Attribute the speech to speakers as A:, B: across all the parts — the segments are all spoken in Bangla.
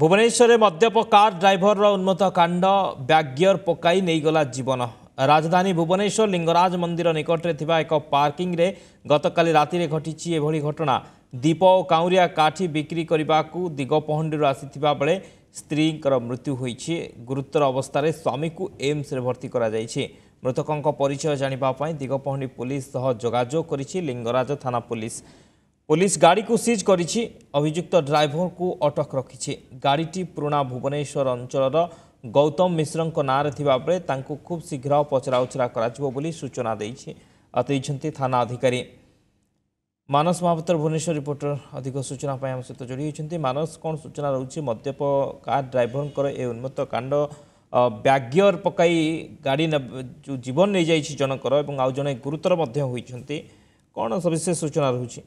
A: ভুবনেশ্বরে মদ্যপ কার ড্রাইভর উন্মত কাণ্ড ব্যাগগিয়র পকাই নেইগলা জীবন রাজধানী ভুবনেশ্বর লিঙ্গরাজ মন্দির নিকটে থাকা এক পার্কিংরে গতকাল রাতে ঘটিছি এভাবে ঘটনা দীপ ও কাউরিয়া কাঠি বিক্রি করিবাকু দিগপহণ্ডিরু আসি বেড়ে স্ত্রী মৃত্যু হয়েছে গুরুতর অবস্থায় স্বামীকু এমসরে ভর্তি করা যাই মৃতক পরিচয় জাঁয়া দিগপহণ্ডি পুলিশ সহ যোগাযোগ করেছে লিঙ্গরাজ থানা পুলিশ ପୋଲିସ পুলিশ গাড়িকু সিজ করেছি অভিযুক্ত ড্রাইভরকু অটক রকিছি গাড়িটি পুরোনা ভুবনেশ্বর অঞ্চলর গৌতম মিশ্রঙ্ক নাঁরে থাকবে তাঁকু খুব শীঘ্র পচরাউচরা করা সূচনা দিয়েছে ଦେଇଛନ୍ତି ଥାନା ଅଧିକାରୀ ମାନସ ମହାପାତ୍ର ଭୁବନେଶ୍ୱର ରିପୋର୍ଟର ଅଧିକ ସୂଚନା ପାଇଁ ଆମ ସହିତ ଯୋଡ଼ି ହୋଇଛନ୍ତି ମାନସ କ'ଣ ସୂଚନା ରହୁଛି ମଦ୍ୟପ କାର୍ ଡ୍ରାଇଭରଙ୍କର ଏ ଉନ୍ମତ୍ତ କାଣ୍ଡ ବ୍ୟାଗିଅର୍ ପକାଇ ଗାଡ଼ି ଯେଉଁ ଜୀବନ ନେଇଯାଇଛି ଜଣଙ୍କର ଏବଂ ଆଉ ଜଣେ ଗୁରୁତର ମଧ୍ୟ ହୋଇଛନ୍ତି କ'ଣ ସବିଶେଷ ସୂଚନା ରହୁଛି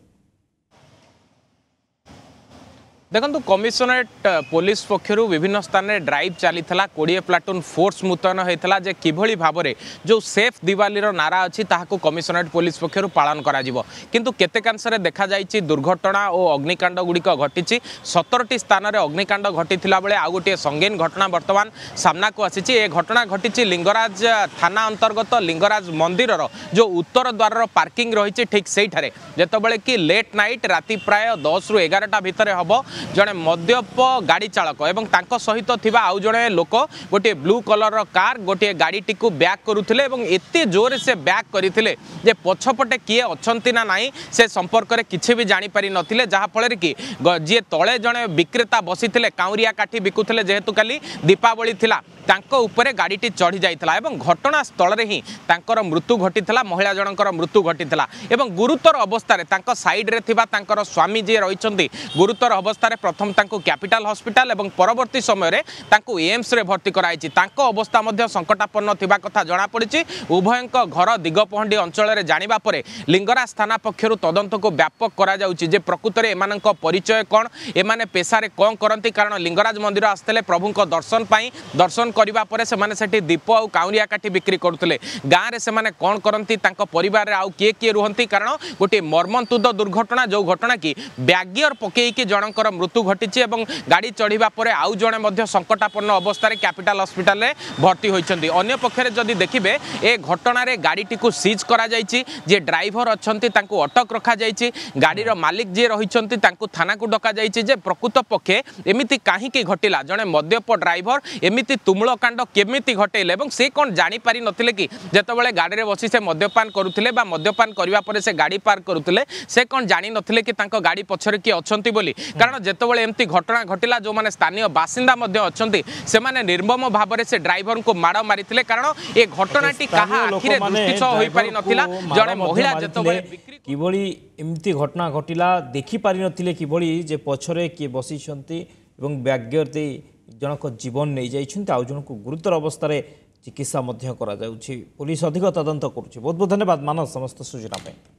B: দেখুন কমিশনরেট পুলিশ পক্ষর বিভিন্ন স্থানে ড্রাইভ চাল কোড়িয়ে প্লাটুন ফোর্স মুতয়ন হয়েছিল যে কিভাবে ভাবে যে সেফ দিওয়ালির নারা অাকে কমিশনরেট পুলিশ পক্ষর পাাল করা কিন্তু কেতেকাংশে দেখা যাই দুর্ঘটনা ও অগ্নিকাণ্ড গুড়ি ঘটিছে সতরটি স্থানের অগ্নিকাণ্ড ঘটি বেড়ে আউ গোটিয়ে সঙ্গীন ঘটনা বর্তমান সামনা আসিছে এ ঘটনা ঘটিছে লিঙ্গরাজ থানা অন্তর্গত লিঙ্গরাজ মন্দির যে উত্তর দ্বারর পার্কিং রয়েছে ঠিক সেইঠার যেতবে কি লেট নাইট রাতে প্রায় দশ রু এগারোটা ভিতরে হব জনে মদ্যপ গাড়ি চালক এবং তাঙ্ক সহিত থিবা আউ জনে লোক গোটিয়ে ব্লু কলর কার গোটিয়ে গাড়িটিকু ব্যাক করুলে এবং এতে জোরে সে ব্যাক করে যে পছপটে কি অনেক না নাই সে সম্পর্কের কিছু বি জাঁপারি নথিলে যাফলের কি যে তলে জনে বিক্রেতা বসিলে কাউরিয়া কাঠি বিকুলে যেহেতু কালি দীপাবলি লা ତାଙ୍କ ଉପରେ ଗାଡ଼ିଟି ଚଢ଼ି ଯାଇଥିଲା ଏବଂ ଘଟଣାସ୍ଥଳରେ ହିଁ ତାଙ୍କର ମୃତ୍ୟୁ ଘଟିଥିଲା ମହିଳା ଜଣଙ୍କର ମୃତ୍ୟୁ ଘଟିଥିଲା ଏବଂ ଗୁରୁତର ଅବସ୍ଥାରେ ତାଙ୍କ ସାଇଡ଼ରେ ଥିବା ତାଙ୍କର ସ୍ୱାମୀ ଯିଏ ରହିଛନ୍ତି ଗୁରୁତର ଅବସ୍ଥାରେ ପ୍ରଥମ ତାଙ୍କୁ କ୍ୟାପିଟାଲ ହସ୍ପିଟାଲ ଏବଂ ପରବର୍ତ୍ତୀ ସମୟରେ ତାଙ୍କୁ ଏମ୍ସରେ ଭର୍ତ୍ତି କରାଯାଇଛି ତାଙ୍କ ଅବସ୍ଥା ମଧ୍ୟ ସଙ୍କଟାପନ୍ନ ଥିବା କଥା ଜଣାପଡ଼ିଛି ଉଭୟଙ୍କ ଘର ଦିଗପହଣ୍ଡି ଅଞ୍ଚଳରେ ଜାଣିବା ପରେ ଲିଙ୍ଗରାଜ ଥାନା ପକ୍ଷରୁ ତଦନ୍ତକୁ ବ୍ୟାପକ କରାଯାଉଛି ଯେ ପ୍ରକୃତରେ ଏମାନଙ୍କ ପରିଚୟ କ'ଣ ଏମାନେ ପେଶାରେ କ'ଣ କରନ୍ତି କାରଣ ଲିଙ୍ଗରାଜ ମନ୍ଦିର ଆସିଥିଲେ ପ୍ରଭୁଙ୍କ ଦର୍ଶନ ପାଇଁ ଦର୍ଶନ করা পরে সে সেটি দীপ আউ কাউরিয়া কাঠি বিক্রি করুলে গাঁরে সে কণ করতে তাঁর পরিবারের আউ কি কি রুহতি কারণ গোটি মর্মন্তুদ দুর্ঘটনা যে ঘটনা কি ব্যাগিয়র পকাইকি জনকর মৃত্যু ঘটিছে এবং গাড়ি চড়া পরে আউ জনে সংকটাপন্ন অবস্থায় ক্যাপিটাল হসপিটালে ভর্তি হয়েছেন অন্যপক্ষে যদি দেখবে এ ঘটনার গাড়িটি সিজ করা যাই যে ড্রাইভর অনেক অটক রখা যাই গাড়ির মালিক যে রয়েছেন তাঁকু থানা ডকা যাই যে প্রকৃত পক্ষে এমিতি কাহিকি ঘটিলা জনে মদ্যপ ড্রাইভর এমিতি তুমুল ମୂଳକାଣ୍ଡ କେମିତି ଘଟେଇଲେ ଏବଂ ସେ କ'ଣ ଜାଣିପାରିନଥିଲେ କି ଯେତେବେଳେ ଗାଡ଼ିରେ ବସି ସେ ମଦ୍ୟପାନ କରୁଥିଲେ ବା ମଦ୍ୟପାନ କରିବା ପରେ ସେ ଗାଡ଼ି ପାର୍କ କରୁଥିଲେ ସେ କ'ଣ ଜାଣିନଥିଲେ କି ତାଙ୍କ ଗାଡ଼ି ପଛରେ କିଏ ଅଛନ୍ତି ବୋଲି କାରଣ ଯେତେବେଳେ ଏମିତି ଘଟଣା ଘଟିଲା ଯେଉଁମାନେ ସ୍ଥାନୀୟ ବାସିନ୍ଦା ମଧ୍ୟ ଅଛନ୍ତି ସେମାନେ ନିର୍ମମ ଭାବରେ ସେ ଡ୍ରାଇଭରଙ୍କୁ ମାଡ଼ ମାରିଥିଲେ କାରଣ ଏ ଘଟଣାଟି କାହା ଆଖିରେ ଦୃଷ୍ଟିଛଅ ହୋଇପାରିନଥିଲା ଜଣେ ମହିଳା ଯେତେବେଳେ
A: କିଭଳି ଏମିତି ଘଟଣା ଘଟିଲା ଦେଖିପାରିନଥିଲେ କିଭଳି ଯେ ପଛରେ କିଏ ବସିଛନ୍ତି ଏବଂ ବ୍ୟାଗ୍ୟରେ ଜଣକ ଜୀବନ ନେଇଯାଇଛନ୍ତି ଆଉ ଜଣଙ୍କୁ ଗୁରୁତର ଅବସ୍ଥାରେ ଚିକିତ୍ସା ମଧ୍ୟ କରାଯାଉଛି ପୋଲିସ ଅଧିକ ତଦନ୍ତ କରୁଛି ବହୁତ ବହୁତ ଧନ୍ୟବାଦ ମାନସ ସମସ୍ତ ସୂଚନା ପାଇଁ